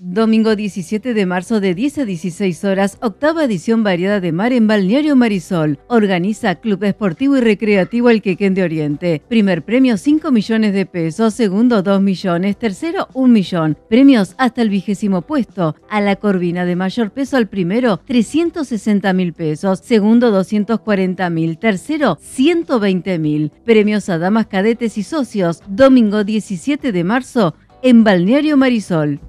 Domingo 17 de marzo de 10 a 16 horas, octava edición variada de mar en Balneario Marisol. Organiza Club Esportivo y Recreativo El Quequén de Oriente. Primer premio 5 millones de pesos, segundo 2 millones, tercero 1 millón. Premios hasta el vigésimo puesto. A la corvina de mayor peso al primero 360 mil pesos, segundo 240 mil, tercero 120 mil. Premios a damas cadetes y socios, domingo 17 de marzo en Balneario Marisol.